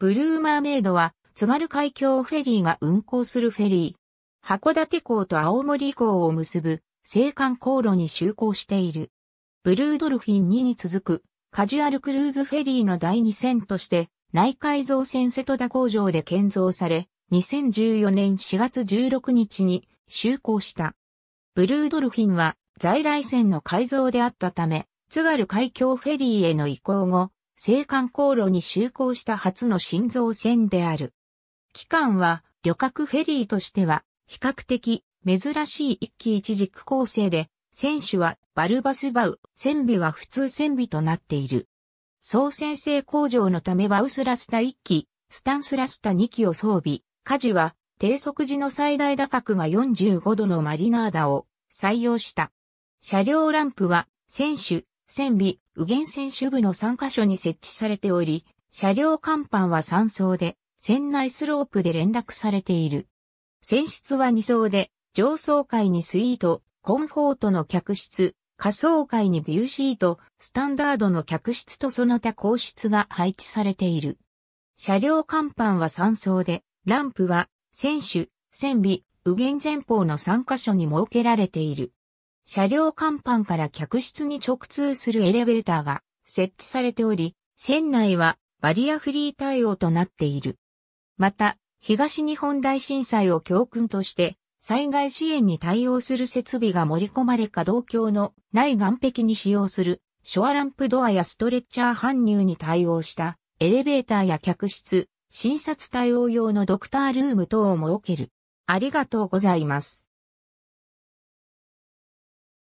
ブルーマーメイドは津軽海峡フェリーが運航するフェリー。函館港と青森港を結ぶ青函航路に就航している。ブルードルフィン2に続くカジュアルクルーズフェリーの第2戦として内海造船瀬戸田工場で建造され2014年4月16日に就航した。ブルードルフィンは在来線の改造であったため津軽海峡フェリーへの移行後青函航路に就航した初の新造船である。期間は旅客フェリーとしては比較的珍しい一機一軸構成で、船首はバルバスバウ、船尾は普通船尾となっている。総船製工場のためバウスラスタ1機、スタンスラスタ2機を装備、火事は低速時の最大打角が45度のマリナーダを採用した。車両ランプは船首、船尾、右舷船首部の3カ所に設置されており、車両甲板は3層で、船内スロープで連絡されている。船室は2層で、上層階にスイート、コンフォートの客室、下層階にビューシート、スタンダードの客室とその他皇室が配置されている。車両甲板は3層で、ランプは、船首、船尾、右舷前方の3カ所に設けられている。車両甲板から客室に直通するエレベーターが設置されており、船内はバリアフリー対応となっている。また、東日本大震災を教訓として、災害支援に対応する設備が盛り込まれ可動橋のない岸壁に使用するショアランプドアやストレッチャー搬入に対応したエレベーターや客室、診察対応用のドクタールーム等を設ける。ありがとうございます。